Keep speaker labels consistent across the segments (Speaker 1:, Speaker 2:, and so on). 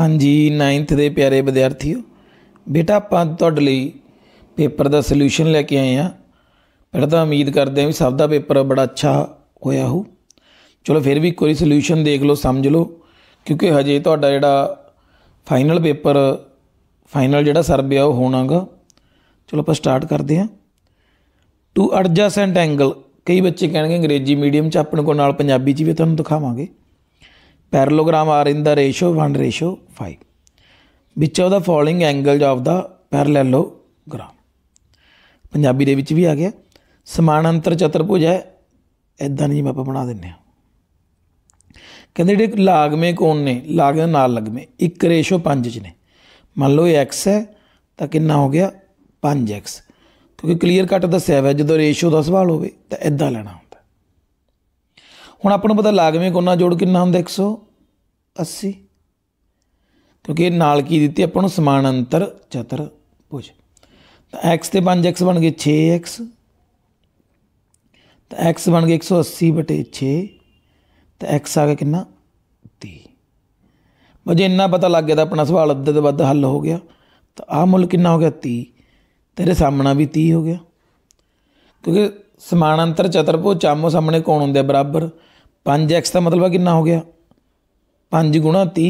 Speaker 1: ਹਾਂਜੀ 9th ਦੇ ਪਿਆਰੇ ਵਿਦਿਆਰਥੀਓ ਬੇਟਾ ਆਪਾਂ ਤੁਹਾਡੇ ਲਈ ਪੇਪਰ ਦਾ ਸੋਲੂਸ਼ਨ ਲੈ ਕੇ ਆਏ ਆ ਪਹਿਲਾਂ ਤਾਂ ਉਮੀਦ ਕਰਦੇ ਆ ਵੀ ਸਭ ਦਾ ਪੇਪਰ ਬੜਾ ਅੱਛਾ ਹੋਇਆ ਹੋ ਚਲੋ ਫਿਰ ਵੀ ਕੋਈ ਸੋਲੂਸ਼ਨ ਦੇਖ ਲਓ ਸਮਝ ਲਓ ਕਿਉਂਕਿ ਹਜੇ ਤੁਹਾਡਾ ਜਿਹੜਾ ਫਾਈਨਲ ਪੇਪਰ ਫਾਈਨਲ ਜਿਹੜਾ ਸਰਵੇ ਆ ਉਹ ਹੋਣਾਗਾ ਚਲੋ ਆਪਾਂ ਸਟਾਰਟ ਕਰਦੇ ਆ ਟੂ ਅਡਜਸੈਂਟ ਐਂਗਲ ਕਈ ਬੱਚੇ ਕਹਿਣਗੇ ਅੰਗਰੇਜ਼ੀ ਮੀਡੀਅਮ ਚ ਆਪਣੇ ਕੋਲ ਨਾਲ ਪੰਜਾਬੀ ਚ ਵੀ ਤੁਹਾਨੂੰ ਦਿਖਾਵਾਂਗੇ parallelogram are in the ratio 1 ratio 5. Which of the following angles of the parallelogram? Punjabi ਦੇ ਵਿੱਚ ਵੀ ਆ ਗਿਆ ਸਮਾਨਾਂਤਰ ਚਤੁਰਭੁਜ ਹੈ ਇਦਾਂ ਨਹੀਂ ਆਪਾਂ ਬਣਾ ਦਿੰਨੇ ਆ ਕਹਿੰਦੇ ਜਿਹੜੇ ਲਾਗਵੇਂ ਕੋਣ ਨੇ ਲਾਗਵੇਂ ਨਾਲ ਲਗਵੇਂ 1 ਰੇਸ਼ੋ 5 ਚ ਨੇ ਮੰਨ ਲਓ ਇਹ x ਹੈ ਤਾਂ ਕਿੰਨਾ ਹੋ ਗਿਆ 5x ਕਿਉਂਕਿ ਕਲੀਅਰ ਕੱਟ ਦੱਸਿਆ ਹੋਇਆ ਜਦੋਂ ਰੇਸ਼ੋ ਦਾ ਸਵਾਲ ਹੋਵੇ ਤਾਂ ਇਦਾਂ ਲੈਣਾ ਹੁਣ ਆਪਾਂ ਨੂੰ ਪਤਾ ਲਾਗਵੇਂ ਕੋਨਾ ਜੋੜ ਕਿੰਨਾ ਹੁੰਦਾ 180 ਕਿਉਂਕਿ ਇਹ ਨਾਲ ਕੀ ਦਿੱਤੀ ਆਪਾਂ ਨੂੰ ਸਮਾਨ ਅੰਤਰ ਚਤੁਰਭੁਜ ਤਾਂ x ਤੇ 5x ਬਣ ਗਏ 6x ਤਾਂ x ਬਣ ਗਏ 180 6 ਤਾਂ x ਆ ਗਿਆ ਕਿੰਨਾ 30 ਮਜੇ ਇੰਨਾ ਪਤਾ ਲੱਗ ਗਿਆ ਤਾਂ ਆਪਣਾ ਸਵਾਲ ਅੱਧੇ ਤੋਂ ਵੱਧ ਹੱਲ ਹੋ ਗਿਆ ਤਾਂ ਆਹ ਮੁੱਲ ਕਿੰਨਾ ਹੋ ਗਿਆ 30 ਤੇਰੇ ਸਾਹਮਣਾ ਵੀ 30 ਹੋ ਗਿਆ ਕਿਉਂਕਿ ਸਮਾਨਾਂਤਰ ਚਤੁਰਭੁਜ ਚਾਮੋ ਸਾਹਮਣੇ ਕੋਣ ਹੁੰਦੇ ਬਰਾਬਰ 5x ਦਾ ਮਤਲਬ ਆ ਕਿੰਨਾ ਹੋ ਗਿਆ 5 ਗੁਣਾ 30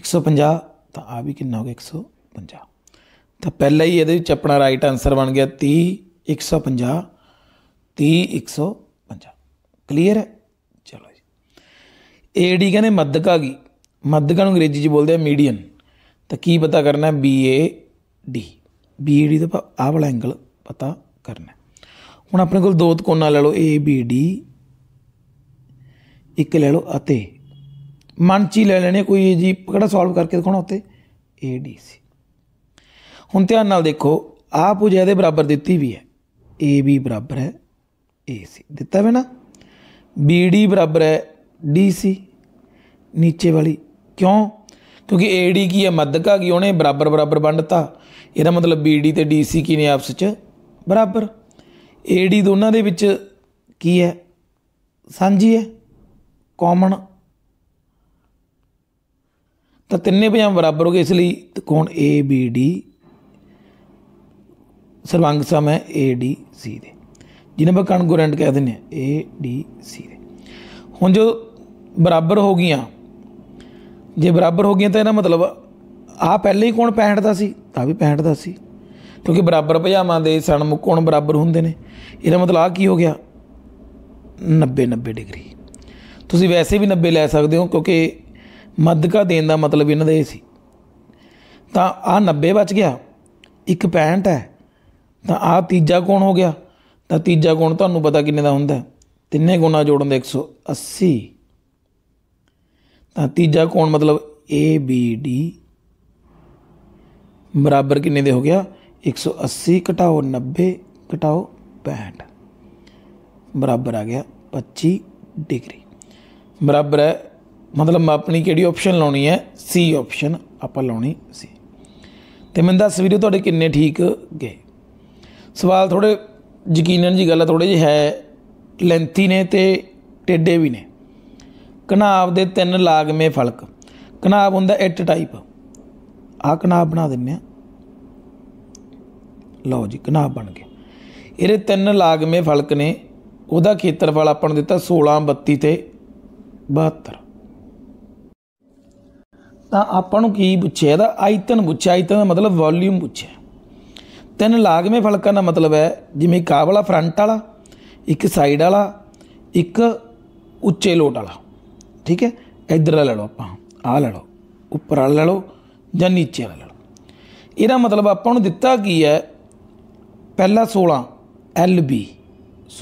Speaker 1: 150 ਤਾਂ ਆ ਵੀ ਕਿੰਨਾ ਹੋ ਗਿਆ 150 ਤਾਂ ਪਹਿਲਾਂ ਹੀ ਇਹਦੇ ਵਿੱਚ ਆਪਣਾ ਰਾਈਟ ਆਨਸਰ ਬਣ ਗਿਆ 30 150 30 150 ਕਲੀਅਰ ਹੈ ਚਲੋ ਜੀ ਏਡੀ ਕਹਿੰਦੇ ਮੱਧਕਾ ਕੀ ਮੱਧਕਾ ਨੂੰ ਅੰਗਰੇਜ਼ੀ 'ਚ ਬੋਲਦੇ ਆ ਮੀਡੀਅਨ ਤਾਂ ਕੀ ਪਤਾ ਕਰਨਾ ਹੈ BAD BAD ਦਾ ਆਹ ਵਾਲਾ ਐਂਗਲ ਪਤਾ ਕਰਨਾ ਹੁਣ ਆਪਣੇ ਕੋਲ ਦੋ ਤਕੋਣਾ ਲੈ ਲਓ ABD ਇੱਕ ਲੈ ਲਓ ਅਤੇ ਮਨ ਚ ਹੀ ਲੈ ਲੈਣੇ ਕੋਈ ਜੀ ਕਿਹੜਾ ਸੋਲਵ ਕਰਕੇ ਦਿਖਾਉਣਾ ਉੱਤੇ ਏ ਡੀ ਸੀ ਹੁਣ ਧਿਆਨ ਨਾਲ ਦੇਖੋ ਆਹ ਪੁਜ ਇਹਦੇ ਬਰਾਬਰ ਦਿੱਤੀ ਵੀ ਹੈ ਏ ਬੀ ਬਰਾਬਰ ਹੈ ਏ ਸੀ ਦਿੱਤਾ ਹੋਇਆ ਨਾ ਬੀ ਡੀ ਬਰਾਬਰ ਹੈ ਡੀ ਸੀ ਨੀਚੇ ਵਾਲੀ ਕਿਉਂ ਕਿਉਂਕਿ ਏ ਡੀ ਕੀ ਹੈ ਮੱਧਕਾ ਕੀ ਉਹਨੇ ਬਰਾਬਰ ਬਰਾਬਰ ਵੰਡਤਾ ਇਹਦਾ ਮਤਲਬ ਬੀ ਡੀ ਤੇ ਡੀ ਸੀ ਕੀ ਨੇ ਆਪਸ ਵਿੱਚ ਬਰਾਬਰ ਏ ਡੀ ਦੋਨਾਂ ਦੇ ਵਿੱਚ ਕੀ ਹੈ ਸਾਂਝੀ ਹੈ ਕਾਮਨ ਤਾਂ ਤਿੰਨੇ ਭੁਜਾਵਾਂ ਬਰਾਬਰ ਹੋ ਗਏ ਇਸ ਲਈ ਕੋਣ ABD ਸਰਵੰਗ ਸਮ ਹੈ ADC ਦੇ ਜਿਹਨੇ ਆਪਾਂ ਕਨਗੋਰੈਂਟ ਕਹਿ ਦਿੰਨੇ ਆ ADC ਦੇ ਹੁਣ ਜੋ ਬਰਾਬਰ ਹੋ ਗਈਆਂ ਜੇ ਬਰਾਬਰ ਹੋ ਗਈਆਂ ਤਾਂ ਇਹਦਾ ਮਤਲਬ ਆ ਪਹਿਲੇ ਹੀ ਕੋਣ 65 ਦਾ ਸੀ ਤਾਂ ਵੀ 65 ਦਾ ਸੀ ਕਿਉਂਕਿ ਬਰਾਬਰ ਭਜਾਵਾਂ ਦੇ ਸਣਮੁਖ ਕੋਣ ਬਰਾਬਰ ਹੁੰਦੇ ਨੇ ਇਹਦਾ ਮਤਲਬ ਆ ਕੀ ਹੋ ਗਿਆ 90 90 ਡਿਗਰੀ ਤੁਸੀਂ ਵੈਸੇ ਵੀ 90 ਲੈ ਸਕਦੇ ਹੋ ਕਿਉਂਕਿ ਮੱਦਕਾ ਦੇਣ ਦਾ ਮਤਲਬ ਇਹਨਾਂ ਦਾ ਇਹ ਸੀ ਤਾਂ ਆ 90 ਬਚ ਗਿਆ ਇੱਕ 65 ਹੈ ਤਾਂ ਆ ਤੀਜਾ ਕੋਣ ਹੋ ਗਿਆ ਤਾਂ ਤੀਜਾ ਕੋਣ ਤੁਹਾਨੂੰ ਪਤਾ ਕਿੰਨੇ ਦਾ ਹੁੰਦਾ ਤਿੰਨੇ ਗੁਣਾ ਜੋੜਨ ਦੇ 180 ਤਾਂ ਤੀਜਾ ਕੋਣ ਮਤਲਬ ABD ਬਰਾਬਰ ਕਿੰਨੇ ਦੇ ਹੋ ਗਿਆ 180 ਘਟਾਓ 90 ਘਟਾਓ 65 ਬਰਾਬਰ ਆ ਗਿਆ 25 ਡਿਗਰੀ ਬਰਾਬਰ ਹੈ ਮਤਲਬ ਮੈਂ ਆਪਣੀ ਕਿਹੜੀ ਆਪਸ਼ਨ ਲਾਉਣੀ ਹੈ ਸੀ ਆਪਸ਼ਨ ਆਪਾਂ ਲਾਉਣੀ ਸੀ ਤੇ ਮੈਂ ਦੱਸ ਵੀਰੋ ਤੁਹਾਡੇ ਕਿੰਨੇ ਠੀਕ ਗਏ ਸਵਾਲ ਥੋੜੇ ਯਕੀਨਨ ਜੀ ਗੱਲ ਥੋੜੇ ਜਿਹੇ ਹੈ ਲੈਂਥੀ ਨੇ ਤੇ ਟੇਡੇ ਵੀ ਨੇ ਕਨਾਬ ਦੇ ਤਿੰਨ ਲਾਗਮੇ ਫਲਕ ਕਨਾਬ ਹੁੰਦਾ ਇੱਟ ਟਾਈਪ ਆ ਕਨਾਬ ਬਣਾ ਦਿੰਨੇ ਆ ਲਓ ਜੀ ਕਨਾਬ ਬਣ ਗਿਆ ਇਹਦੇ ਤਿੰਨ ਲਾਗਮੇ ਫਲਕ ਨੇ ਉਹਦਾ ਖੇਤਰਫਲ ਆਪਾਂ ਨੂੰ ਦਿੱਤਾ 16 32 ਤੇ 72 ਤਾਂ ਆਪਾਂ ਨੂੰ ਕੀ ਪੁੱਛਿਆ ਇਹਦਾ ਆਇਤਨ ਪੁੱਛਿਆ ਆਇਤਨ ਦਾ ਮਤਲਬ ਵੋਲਿਊਮ ਪੁੱਛਿਆ ਤਿੰਨ ਲਾਗਵੇਂ ਫਲਕਾਂ ਦਾ ਮਤਲਬ ਹੈ ਜਿਵੇਂ ਕਾਬਲਾ ਫਰੰਟ ਵਾਲਾ ਇੱਕ ਸਾਈਡ ਵਾਲਾ ਇੱਕ ਉੱਚੇ ਲੋਟ ਵਾਲਾ ਠੀਕ ਹੈ ਇਧਰ ਲੈ ਲਓ ਆਪਾਂ ਆ ਲੈ ਲਓ ਉੱਪਰ ਵਾਲਾ ਲੈ ਲਓ ਜਾਂ ਨੀਚੇ ਵਾਲਾ ਲੈ ਲਓ ਇਹਦਾ ਮਤਲਬ ਆਪਾਂ ਨੂੰ ਦਿੱਤਾ ਕੀ ਹੈ ਪਹਿਲਾ 16 LB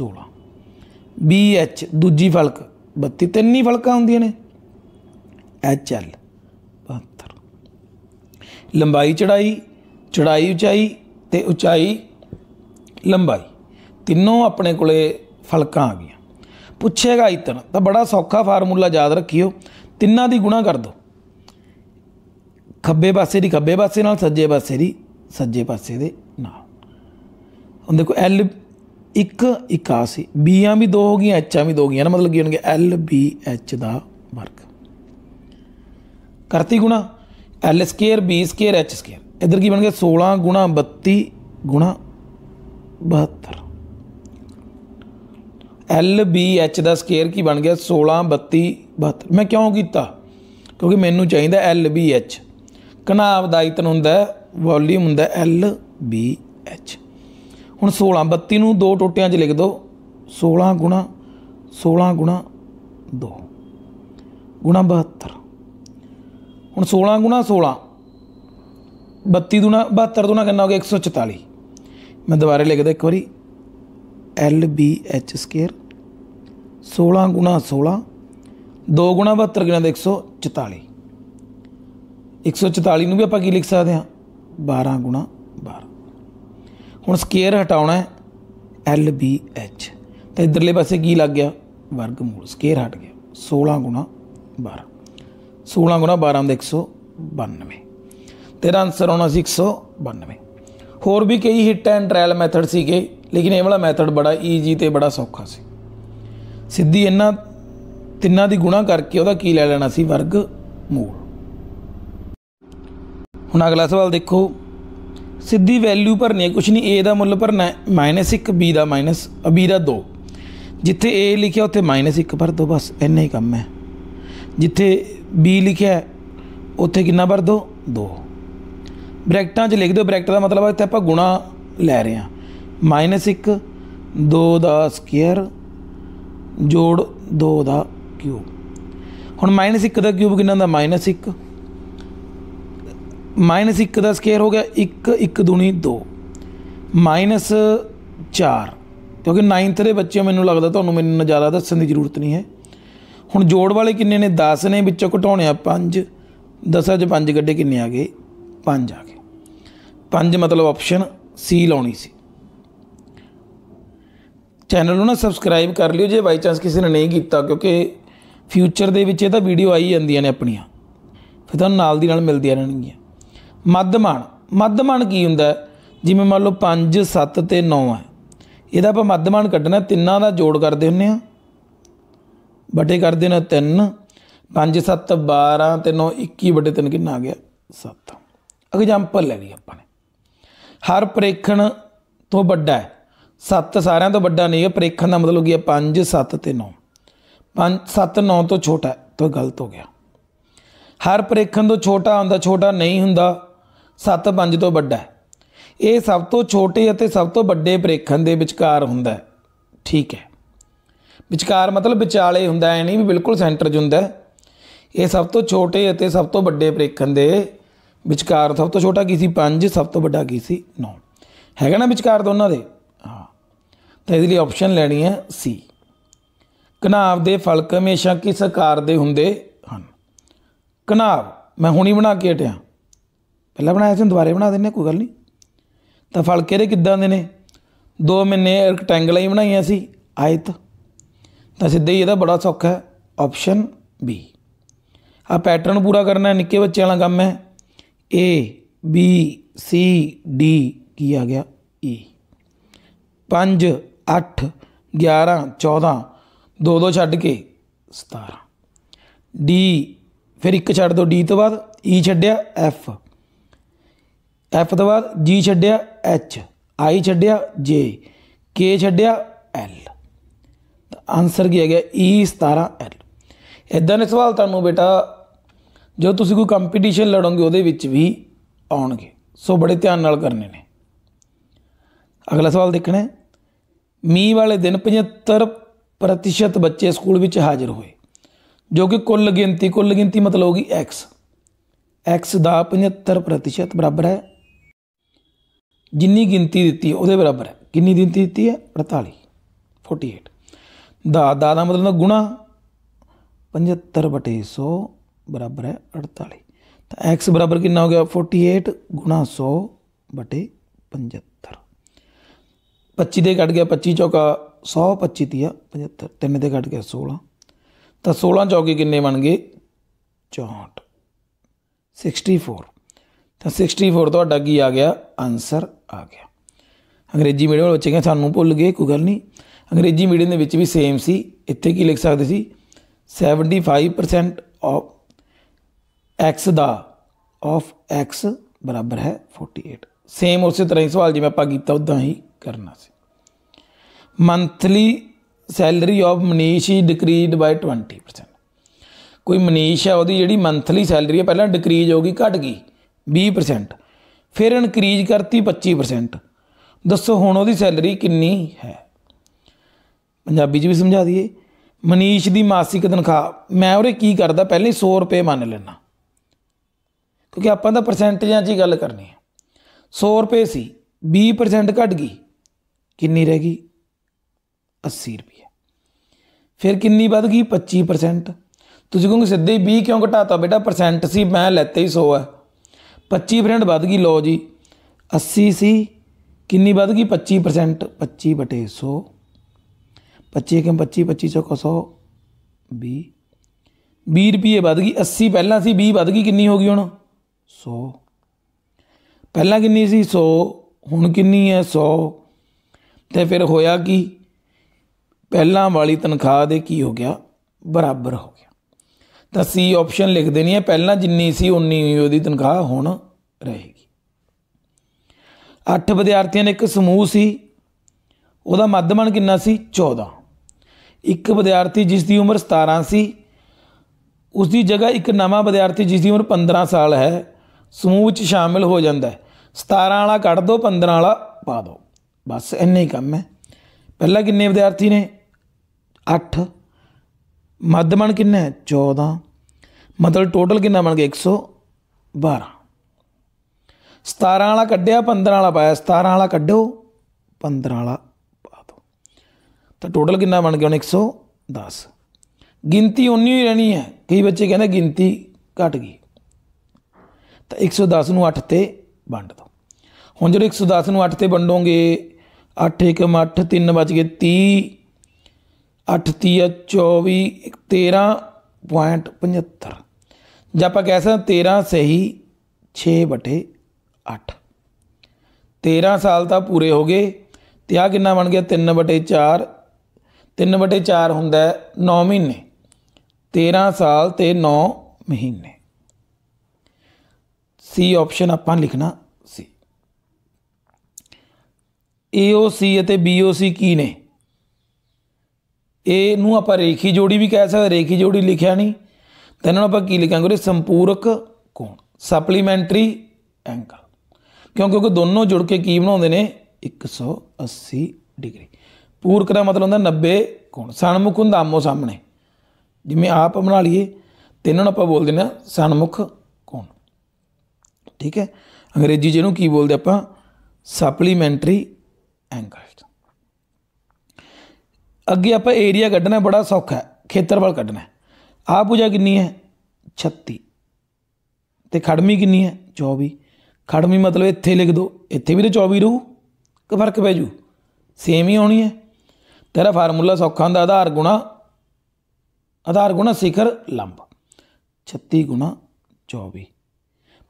Speaker 1: 16 BH ਦੂਜੀ ਫਲਕ ਬੱਤੀ ਤਿੰਨ ਹੀ ਫਲਕਾਂ ਹੁੰਦੀਆਂ ਨੇ ਐਚ ਐਲ 72 ਲੰਬਾਈ ਚੜਾਈ ਚੜਾਈ ਉਚਾਈ ਤੇ ਉਚਾਈ ਲੰਬਾਈ ਤਿੰਨੋਂ ਆਪਣੇ ਕੋਲੇ ਫਲਕਾਂ ਆ ਗਈਆਂ ਪੁੱਛੇਗਾ ਇਤਨ ਤਾਂ ਬੜਾ ਸੌਖਾ ਫਾਰਮੂਲਾ ਯਾਦ ਰੱਖਿਓ ਤਿੰਨਾਂ ਦੀ ਗੁਣਾ ਕਰ ਦੋ ਖੱਬੇ ਪਾਸੇ ਦੀ ਖੱਬੇ ਪਾਸੇ ਨਾਲ ਸੱਜੇ ਪਾਸੇ ਦੀ ਸੱਜੇ ਪਾਸੇ ਦੇ ਨਾਲ ਹੁਣ ਦੇਖੋ ਐਲ ਇੱਕ 81 ਬੀਆਂ ਵੀ ਦੋ ਹੋ ਗਈਆਂ ਐਚਾਂ ਵੀ ਦੋ ਹੋ ਗਈਆਂ ਨਾ ਮਤਲਬ ਕੀ ਹੋਣਗੇ ਐਲ ਬੀ ਐਚ ਦਾ ਵਰਗ ਕਰਤੀ ਗੁਣਾ L square B square H square ਇਧਰ ਕੀ ਬਣ ਗਿਆ 16 ਗੁਣਾ 32 ਗੁਣਾ 72 ਐਲ ਬੀ ਐਚ ਦਾ ਸਕੁਅਰ ਕੀ ਬਣ ਗਿਆ 16 32 72 ਮੈਂ ਕਿਉਂ ਕੀਤਾ ਕਿਉਂਕਿ ਮੈਨੂੰ ਚਾਹੀਦਾ ਐਲ ਬੀ ਐਚ ਕਨਾਵ ਦਾ ਆਇਤਨ ਹੁੰਦਾ ਵੋਲਿਊਮ ਹੁੰਦਾ ਐਲ ਬੀ ਐਚ ਹੁਣ 16 32 ਨੂੰ ਦੋ ਟੋਟਿਆਂ 'ਚ ਲਿਖ ਦਿਓ 16 ਗੁਣਾ 16 ਗੁਣਾ 2 ਗੁਣਾ 72 ਹੁਣ 16 ਗੁਣਾ 16 32 ਦੁਣਾ 72 ਦੁਣਾ ਕਿੰਨਾ ਹੋ ਗਿਆ 144 ਮੈਂ ਦੁਬਾਰੇ ਲਿਖਦਾ ਇੱਕ ਵਾਰੀ ਐਲ ਬੀ ਐਚ ਸਕੁਅਰ 16 ਗੁਣਾ 16 2 ਗੁਣਾ 72 ਕਿੰਨਾ ਦਾ 144 144 ਨੂੰ ਵੀ ਆਪਾਂ ਕੀ ਲਿਖ ਸਕਦੇ ਹਾਂ 12 ਗੁਣਾ 12 ਹੁਣ ਸਕੁਅਰ ਹਟਾਉਣਾ ਹੈ ਐਲ ਬੀ ਐਚ ਤਾਂ ਇਧਰਲੇ ਪਾਸੇ ਕੀ ਲੱਗ ਗਿਆ ਵਰਗਮੂਲ ਸਕੁਅਰ ਹਟ ਗਿਆ 16 ਗੁਣਾ 12 16 ਗੁਣਾ 12 ਦਾ 192 ਤੇਰਾ ਆਨਸਰ ਆਉਣਾ ਸੀ 192 ਹੋਰ ਵੀ ਕਈ ਹਿੱਟ ਐਂਡ ਟ੍ਰਾਇਲ ਮੈਥਡ ਸੀਗੇ ਲੇਕਿਨ ਇਹ ਵਾਲਾ ਮੈਥਡ ਬੜਾ ਈਜੀ ਤੇ ਬੜਾ ਸੌਖਾ ਸੀ ਸਿੱਧੀ ਇਹਨਾਂ ਤਿੰਨਾਂ ਦੀ ਗੁਣਾ ਕਰਕੇ ਉਹਦਾ ਕੀ ਲੈ ਲੈਣਾ ਸੀ ਵਰਗ ਮੂਲ ਹੁਣ ਅਗਲਾ ਸਵਾਲ ਦੇਖੋ ਸਿੱਧੀ ਵੈਲਿਊ ਭਰਨੀ ਹੈ ਕੁਝ ਨਹੀਂ a ਦਾ ਮੁੱਲ ਭਰਨਾ ਹੈ -1 b ਦਾ ਮਾਈਨਸ b ਦਾ 2 ਜਿੱਥੇ a ਲਿਖਿਆ ਉੱਥੇ -1 ਭਰ ਦਿਓ ਬਸ ਇੰਨਾ ਹੀ ਕੰਮ ਹੈ ਜਿੱਥੇ b ਲਿਖਿਆ ਉੱਥੇ ਕਿੰਨਾ ਭਰ ਦਿਓ 2 ਬ੍ਰੈਕਟਾਂ 'ਚ ਲਿਖ ਦਿਓ ਬ੍ਰੈਕਟ ਦਾ ਮਤਲਬ ਹੈ ਇੱਥੇ ਆਪਾਂ ਗੁਣਾ ਲੈ ਰਹੇ ਹਾਂ -1 2 ਦਾ ਸਕੁਅਰ ਜੋੜ 2 ਦਾ ਕਿਊਬ ਹੁਣ -1 ਦਾ ਕਿਊਬ ਕਿੰਨਾ ਹੁੰਦਾ -1 ਮਾਈਨਸ 1 ਦਾ ਸਕੁਅਰ ਹੋ ਗਿਆ 1 1 ਦੁਣੀ 2 ਮਾਈਨਸ 4 ਕਿਉਂਕਿ 9th ਦੇ ਬੱਚੇ ਮੈਨੂੰ ਲੱਗਦਾ ਤੁਹਾਨੂੰ ਮੈਨੂੰ ਨਜ਼ਾਰਾ ਦੱਸਣ ਦੀ ਜ਼ਰੂਰਤ ਨਹੀਂ ਹੈ ਹੁਣ ਜੋੜ ਵਾਲੇ ਕਿੰਨੇ ਨੇ 10 ਨੇ ਵਿੱਚੋਂ ਘਟਾਉਣੇ ਆ 5 10 ਚ 5 ਗੱਡੇ ਕਿੰਨੇ ਆ ਗਏ 5 ਆ ਗਏ 5 ਮਤਲਬ ਆਪਸ਼ਨ ਸੀ ਲਾਉਣੀ ਸੀ ਚੈਨਲ ਨੂੰ ਨਾ ਸਬਸਕ੍ਰਾਈਬ ਕਰ ਲਿਓ ਜੇ ਬਾਈ ਚਾਂਸ ਕਿਸੇ ਨੇ ਨਹੀਂ ਕੀਤਾ ਕਿਉਂਕਿ ਫਿਊਚਰ ਦੇ ਵਿੱਚ ਇਹ ਤਾਂ ਵੀਡੀਓ ਆਈ ਜਾਂਦੀਆਂ ਨੇ ਆਪਣੀਆਂ ਫਿਰ ਤੁਹਾਨੂੰ ਨਾਲ ਦੀ ਨਾਲ ਮਿਲਦੀਆਂ ਰਹਿਣਗੀਆਂ ਮੱਧਮਾਨ ਮੱਧਮਾਨ ਕੀ ਹੁੰਦਾ ਜਿਵੇਂ ਮੰਨ ਲਓ 5 7 ਤੇ 9 ਹੈ ਇਹਦਾ ਆਪਾਂ ਮੱਧਮਾਨ ਕੱਢਣਾ ਤਿੰਨਾਂ ਦਾ ਜੋੜ ਕਰਦੇ ਹੁੰਨੇ ਆ ਬਟੇ ਕਰਦੇ ਨੇ 3 5 7 12 ਤੇ 9 21 ਬਟੇ 3 ਕਿੰਨਾ ਆ ਗਿਆ 7 ਐਗਜ਼ਾਮਪਲ ਲੈ ਲਈ ਆਪਾਂ ਨੇ ਹਰ ਪ੍ਰੇਖਣ ਤੋਂ ਵੱਡਾ ਹੈ 7 ਸਾਰਿਆਂ ਤੋਂ ਵੱਡਾ ਨਹੀਂ ਹੈ ਪ੍ਰੇਖਣ ਦਾ ਮਤਲਬ ਕੀ ਹੈ 5 7 ਤੇ 9 5 7 9 ਤੋਂ ਛੋਟਾ ਹੈ ਤਾਂ ਗਲਤ ਹੋ ਗਿਆ ਹਰ ਪ੍ਰੇਖਣ ਤੋਂ ਛੋਟਾ ਹੁੰਦਾ ਛੋਟਾ ਨਹੀਂ ਹੁੰਦਾ 7 5 ਤੋਂ ਵੱਡਾ ਇਹ ਸਭ ਤੋਂ ਛੋਟੇ ਅਤੇ ਸਭ ਤੋਂ ਵੱਡੇ ਪ੍ਰੇਖਣ ਦੇ ਵਿਚਕਾਰ ਹੁੰਦਾ ਹੈ ਠੀਕ ਹੈ ਵਿਚਕਾਰ ਮਤਲਬ ਵਿਚਾਲੇ ਹੁੰਦਾ ਹੈ ਨਹੀਂ ਵੀ ਬਿਲਕੁਲ ਸੈਂਟਰ 'ਚ ਹੁੰਦਾ ਇਹ ਸਭ ਤੋਂ ਛੋਟੇ ਅਤੇ ਸਭ ਤੋਂ ਵੱਡੇ ਪ੍ਰੇਖਣ ਦੇ ਵਿਚਕਾਰ ਸਭ ਤੋਂ ਛੋਟਾ ਕੀ ਸੀ 5 ਸਭ ਤੋਂ ਵੱਡਾ ਕੀ ਸੀ 9 ਹੈਗਾ ਨਾ ਵਿਚਕਾਰ ਦੋਨਾਂ ਦੇ ਹਾਂ ਤਾਂ ਇਹਦੇ ਲਈ ਆਪਸ਼ਨ ਲੈਣੀ ਹੈ ਸੀ ਕਨਾਵ ਦੇ ਫਲਕ ਹਮੇਸ਼ਾ ਕਿਸ ਆਕਾਰ ਦੇ ਹੁੰਦੇ ਹਨ ਕਨਾਵ ਮੈਂ ਹੁਣੀ ਬਣਾ ਕੇ ਟਿਆ ਪਹਿਲਾਂ ਬਣਾਇਆ ਸੀ ਦੁਬਾਰੇ ਬਣਾ ਦਿੰਨੇ ਕੋਈ ਗੱਲ ਨਹੀਂ ਤਾਂ ਫਲ ਕਿਹੜੇ ਕਿੱਦਾਂ ਦੇ ਨੇ ਦੋ ਮਹੀਨੇ ਰੈਕਟੈਂਗਲ ਹੀ ਬਣਾਈਆਂ ਸੀ ਆਇਤ ਤਾਂ ਸਿੱਧੇ ਹੀ ਇਹਦਾ ਬੜਾ ਸੌਖਾ ਹੈ ਆਪਸ਼ਨ ਬੀ ਆ ਪੈਟਰਨ ਪੂਰਾ ਕਰਨਾ ਨਿੱਕੇ ਬੱਚਿਆਂ ਵਾਲਾ ਕੰਮ ਹੈ A B C D ਕੀ ਆ ਗਿਆ E 5 8 11 14 ਦੋ ਦੋ ਛੱਡ ਕੇ 17 D ਫਿਰ ਇੱਕ ਛੱਡ ਦੋ D ਤੋਂ ਬਾਅਦ E ਛੱਡਿਆ F ਐਫ ਤੋਂ ਬਾਅਦ ਜੀ ਛੱਡਿਆ ਐਚ ਆਈ ਛੱਡਿਆ ਜੇ ਕੇ ਛੱਡਿਆ ਐਲ ਤਾਂ ਆਨਸਰ ਕੀ ਆ ਗਿਆ ਈ 17 ਐਲ ਇਦਾਂ ਦੇ ਸਵਾਲ ਤੁਹਾਨੂੰ ਬੇਟਾ ਜੋ ਤੁਸੀਂ ਕੋਈ ਕੰਪੀਟੀਸ਼ਨ ਲੜੋਗੇ ਉਹਦੇ ਵਿੱਚ ਵੀ ਆਉਣਗੇ ਸੋ ਬੜੇ ਧਿਆਨ ਨਾਲ ਕਰਨੇ ਨੇ ਅਗਲਾ ਸਵਾਲ ਦੇਖਣਾ ਮੀ ਵਾਲੇ ਦਿਨ 75% ਬੱਚੇ ਸਕੂਲ ਵਿੱਚ ਹਾਜ਼ਰ ਹੋਏ ਜੋ ਕਿ ਕੁੱਲ ਗਿਣਤੀ ਕੁੱਲ ਗਿਣਤੀ ਮਤਲਬ ਹੋਗੀ x x ਦਾ 75% ਬਰਾਬਰ ਹੈ ਜਿੰਨੀ ਗਿਣਤੀ ਦਿੱਤੀ ਉਹਦੇ ਬਰਾਬਰ ਹੈ ਕਿੰਨੀ ਗਿਣਤੀ ਦਿੱਤੀ ਹੈ 48 48 ਦਾ ਦਾ ਦਾ ਮਤਲਬ ਗੁਣਾ 75 ਬਟੇ 100 ਬਰਾਬਰ ਹੈ 48 ਤਾਂ x ਬਰਾਬਰ ਕਿੰਨਾ ਹੋ ਗਿਆ 48 ਗੁਣਾ 100 ਬਟੇ 75 25 ਦੇ ਘਟ ਗਿਆ 25 ਚੌਕਾ 125 ਤੀਆ 75 3 ਦੇ ਘਟ ਗਿਆ 16 ਤਾਂ 16 ਚੌਕੇ ਕਿੰਨੇ ਬਣ ਗਏ 64 64 ਤਾਂ 64 ਤੁਹਾਡਾ ਕੀ ਆ ਗਿਆ ਆਨਸਰ ਆ ਗਿਆ ਅੰਗਰੇਜ਼ੀ ਮੀਡੀਅਮ ਵਾਲੇ ਬੱਚੇ ਕਹਿੰਦੇ ਸਾਨੂੰ ਭੁੱਲ ਗਏ ਕੋਈ ਗੱਲ ਨਹੀਂ ਅੰਗਰੇਜ਼ੀ ਮੀਡੀਅਮ ਦੇ ਵਿੱਚ ਵੀ ਸੇਮ ਸੀ ਇੱਥੇ ਕੀ ਲਿਖ ਸਕਦੇ ਸੀ 75% ਆਫ x ਦਾ ਆਫ x ਬਰਾਬਰ ਹੈ 48 ਸੇਮ ਉਸੇ ਤਰ੍ਹਾਂ ਹੀ ਸਵਾਲ ਜਿਵੇਂ ਆਪਾਂ ਕੀਤਾ ਉਦਾਂ ਹੀ ਕਰਨਾ ਸੀ ਮੰਥਲੀ ਸੈਲਰੀ ਆਫ ਮਨੀਸ਼ ਹੀ ਡਿਕਰੀਡ ਬਾਈ 20% ਕੋਈ ਮਨੀਸ਼ ਹੈ ਉਹਦੀ ਜਿਹੜੀ ਮੰਥਲੀ ਸੈਲਰੀ ਹੈ ਪਹਿਲਾਂ ਡਿਕਰੀਜ ਹੋ ਗਈ ਘਟ ਗਈ 20% ਫਿਰ ਇਨਕਰੀਜ਼ ਕਰਤੀ 25% ਦੱਸੋ ਹੁਣ ਉਹਦੀ ਸੈਲਰੀ ਕਿੰਨੀ ਹੈ ਪੰਜਾਬੀ 'ਚ ਵੀ ਸਮਝਾ ਦਈਏ ਮਨੀਸ਼ ਦੀ ਮਾਸਿਕ ਤਨਖਾਹ ਮੈਂ ਉਹਰੇ ਕੀ ਕਰਦਾ ਪਹਿਲੇ 100 ਰੁਪਏ ਮੰਨ ਲੈਣਾ ਕਿਉਂਕਿ ਆਪਾਂ ਤਾਂ ਪਰਸੈਂਟੇਜਾਂ 'ਚ ਹੀ ਗੱਲ ਕਰਨੀ ਹੈ 100 ਰੁਪਏ ਸੀ 20% ਘਟ ਗਈ ਕਿੰਨੀ ਰਹਿ ਗਈ 80 ਰੁਪਏ ਫਿਰ ਕਿੰਨੀ ਵੱਧ ਗਈ 25% ਤੁਸੀਂ ਕਹੋਗੇ ਸਿੱਧੇ ਹੀ 20 ਕਿਉਂ ਘਟਾਤਾ ਬੇਟਾ ਪਰਸੈਂਟ ਸੀ ਮੈਂ ਲੈਤੇ ਹੀ 100 ਹੈ 25% ਵੱਧ ਗਈ ਲੋ ਜੀ 80 ਸੀ ਕਿੰਨੀ ਵੱਧ ਗਈ 25% 25 ਬਟੇ 100 25 ਕਿੰ 25 25 ਚੋਂ 100 20 20 ਰੁਪਏ ਵੱਧ ਗਈ 80 ਪਹਿਲਾਂ ਸੀ 20 ਵੱਧ ਗਈ ਕਿੰਨੀ ਹੋ ਗਈ ਹੁਣ 100 ਪਹਿਲਾਂ ਕਿੰਨੀ ਸੀ 100 ਹੁਣ ਕਿੰਨੀ ਹੈ 100 ਤੇ ਫਿਰ ਹੋਇਆ ਕੀ ਪਹਿਲਾਂ ਵਾਲੀ ਤਨਖਾਹ ਦੇ ਕੀ ਹੋ ਗਿਆ ਬਰਾਬਰ ਹੋ ਗਿਆ ਤਾਂ ਸੀ ਆਪਸ਼ਨ ਲਿਖ ਦੇਣੀ ਹੈ ਪਹਿਲਾਂ ਜਿੰਨੀ ਸੀ ਉਨੀ ਉਹਦੀ ਤਨਖਾਹ ਹੁਣ ਰਹੇਗੀ 8 ਵਿਦਿਆਰਥੀਆਂ ਦਾ ਇੱਕ ਸਮੂਹ ਸੀ ਉਹਦਾ ਮੱਧਮਣ ਕਿੰਨਾ ਸੀ 14 ਇੱਕ ਵਿਦਿਆਰਥੀ ਜਿਸ ਦੀ ਉਮਰ 17 ਸੀ ਉਸ ਦੀ ਜਗ੍ਹਾ ਇੱਕ ਨਵਾਂ ਵਿਦਿਆਰਥੀ ਜਿਸ ਦੀ ਉਮਰ 15 ਸਾਲ ਹੈ ਸਮੂਹ ਵਿੱਚ ਸ਼ਾਮਿਲ ਹੋ ਜਾਂਦਾ ਹੈ 17 ਵਾਲਾ ਕੱਢ ਦਿਓ 15 ਵਾਲਾ ਪਾ ਦਿਓ ਬਸ ਇੰਨੇ ਹੀ ਕੰਮ ਹੈ ਪਹਿਲਾਂ ਕਿੰਨੇ ਵਿਦਿਆਰਥੀ ਨੇ 8 ਮੱਧਮਨ ਕਿੰਨਾ ਹੈ 14 ਮਤਲਬ ਟੋਟਲ ਕਿੰਨਾ ਬਣ ਗਿਆ 112 17 ਵਾਲਾ ਕੱਢਿਆ 15 ਵਾਲਾ ਪਾਇਆ 17 ਵਾਲਾ ਕੱਢੋ 15 ਵਾਲਾ ਪਾ ਦਿਓ ਤਾਂ ਟੋਟਲ ਕਿੰਨਾ ਬਣ ਗਿਆ ਹੁਣ 110 ਗਿਣਤੀ ਉਨੀ ਹੀ ਰਹਿਣੀ ਹੈ ਕਈ ਬੱਚੇ ਕਹਿੰਦੇ ਗਿਣਤੀ ਘਟ ਗਈ ਤਾਂ 110 ਨੂੰ 8 ਤੇ ਵੰਡ ਦੋ ਹੁਣ ਜਦੋਂ 110 ਨੂੰ 8 ਤੇ ਵੰਡੋਗੇ 8 1 8 3 ਬਚ ਗਏ 30 8 30 24 13.75 ਜੇ ਆਪਾਂ ਕਹਿ ਸਕਦੇ 13 ਸਹੀ 6 ਬਟੇ 8 13 ਸਾਲ ਤਾਂ ਪੂਰੇ ਹੋ ਗਏ ਤੇ ਆ ਕਿੰਨਾ ਬਣ ਗਿਆ 3 ਬਟੇ 4 3 ਬਟੇ 4 ਹੁੰਦਾ 9 ਮਹੀਨੇ 13 ਸਾਲ ਤੇ 9 ਮਹੀਨੇ ਸੀ ਆਪਸ਼ਨ ਆਪਾਂ ਲਿਖਣਾ ਸੀ AOC ਅਤੇ BOC ਕੀ ਨੇ ਇਹ ਨੂੰ ਆਪਾਂ ਰੇਖੀ ਜੋੜੀ ਵੀ ਕਹਿ ਸਕਦੇ ਰੇਖੀ ਜੋੜੀ ਲਿਖਿਆ ਨਹੀਂ ਤਾਂ ਇਹਨਾਂ ਨੂੰ ਆਪਾਂ ਕੀ ਲਿਖਾਂਗੇ ਉਹਦੇ ਸੰਪੂਰਕ ਕੋਣ ਸਪਲੀਮੈਂਟਰੀ ਐਂਗਲ ਕਿਉਂਕਿ ਉਹ ਦੋਨੋਂ ਜੁੜ ਕੇ ਕੀ ਬਣਾਉਂਦੇ ਨੇ 180 ਡਿਗਰੀ ਪੂਰਕ ਦਾ ਮਤਲਬ ਹੁੰਦਾ 90 ਕੋਣ ਸਨਮੁਖ ਹੁੰਦਾ ਆਮੋ ਸਾਹਮਣੇ ਜਿਵੇਂ ਆਪ ਬਣਾ ਲਈਏ ਤੇ ਇਹਨਾਂ ਨੂੰ ਆਪਾਂ ਬੋਲ ਨੇ ਸਨਮੁਖ ਕੋਣ ਠੀਕ ਹੈ ਅੰਗਰੇਜ਼ੀ ਜਿਹਨੂੰ ਕੀ ਬੋਲਦੇ ਆਪਾਂ ਸਪਲੀਮੈਂਟਰੀ ਐਂਗਲ ਅੱਗੇ ਆਪਾਂ ਏਰੀਆ ਕੱਢਣਾ ਬੜਾ ਸੌਖਾ ਹੈ ਖੇਤਰਫਲ ਕੱਢਣਾ ਆਹ ਪੂਜਾ ਕਿੰਨੀ ਹੈ 36 ਤੇ ਖੜਮੀ ਕਿੰਨੀ ਹੈ 24 ਖੜਮੀ ਮਤਲਬ ਇੱਥੇ ਲਿਖ ਦੋ ਇੱਥੇ ਵੀ ਤਾਂ 24 ਰਹੂ ਕਿ ਫਰਕ ਪੈ ਜੂ ਸੇਮ ਹੀ ਆਉਣੀ ਹੈ ਤੇਰਾ ਫਾਰਮੂਲਾ ਸੌਖਾ ਹੁੰਦਾ ਆਧਾਰ ਗੁਣਾ ਆਧਾਰ ਗੁਣਾ ਸਿਖਰ ਲੰਬ 36 ਗੁਣਾ 24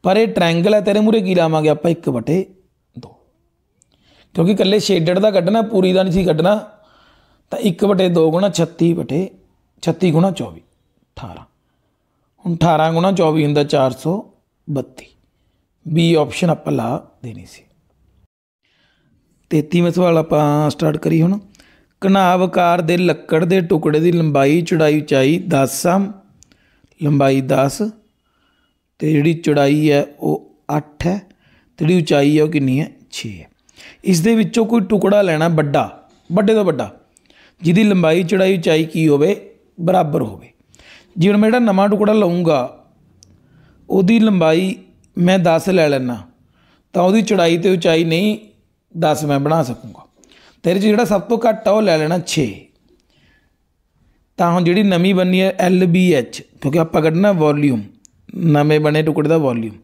Speaker 1: ਪਰ ਇਹ ਟ੍ਰਾਇੰਗਲ ਹੈ ਤੇਰੇ ਮੂਰੇ ਕੀ ਲਾਵਾਂਗੇ ਆਪਾਂ 1 2 ਕਿਉਂਕਿ ਇਕੱਲੇ ਸ਼ੇਡਡ ਦਾ ਕੱਢਣਾ ਪੂਰੀ ਦਾ ਨਹੀਂ ਸੀ ਕੱਢਣਾ ਤਾਂ 1 ਬਟੇ 2 ਗੁਣਾ 36 ਬਟੇ 36 ਗੁਣਾ 24 18 ਹੁਣ 18 ਗੁਣਾ 24 ਹੁੰਦਾ 432 ਬੀ ਆਪਸ਼ਨ ਆਪਾਂ ਲਾ ਦੇਣੀ ਸੀ 33ਵਾਂ ਸਵਾਲ ਆਪਾਂ ਸਟਾਰਟ ਕਰੀ ਹੁਣ ਕਨਾਵ ਆਕਾਰ ਦੇ ਲੱਕੜ ਦੇ ਟੁਕੜੇ ਦੀ ਲੰਬਾਈ ਚੌੜਾਈ ਉਚਾਈ 10 ਸਮ ਲੰਬਾਈ 10 ਤੇ ਜਿਹੜੀ ਚੌੜਾਈ ਹੈ ਉਹ 8 ਹੈ ਤੇ ਜਿਹੜੀ ਉਚਾਈ ਹੈ ਉਹ ਕਿੰਨੀ ਹੈ 6 ਹੈ ਇਸ ਦੇ ਵਿੱਚੋਂ ਕੋਈ ਟੁਕੜਾ ਲੈਣਾ ਵੱਡਾ ਵੱਡੇ ਤੋਂ ਵੱਡਾ ਜਿਹਦੀ ਲੰਬਾਈ ਚੜਾਈ ਉਚਾਈ ਕੀ ਹੋਵੇ ਬਰਾਬਰ ਹੋਵੇ ਜਿਵੇਂ ਮੈਂ ਜਿਹੜਾ ਨਵਾਂ ਟੁਕੜਾ ਲਵਾਂਗਾ ਉਹਦੀ ਲੰਬਾਈ ਮੈਂ 10 ਲੈ ਲੈਣਾ ਤਾਂ ਉਹਦੀ ਚੜਾਈ ਤੇ ਉਚਾਈ ਨਹੀਂ 10 ਮੈਂ ਬਣਾ ਸਕੂੰਗਾ ਤੇਰੇ ਜਿਹੜਾ ਸਭ ਤੋਂ ਘੱਟ ਆ ਉਹ ਲੈ ਲੈਣਾ 6 ਤਾਂ ਹੁਣ ਜਿਹੜੀ ਨਵੀਂ ਬਣਨੀ ਹੈ LBH ਕਿਉਂਕਿ ਆਪਾਂ ਕੱਢਣਾ ਵੋਲਿਊਮ ਨਵੇਂ ਬਣੇ ਟੁਕੜੇ ਦਾ ਵੋਲਿਊਮ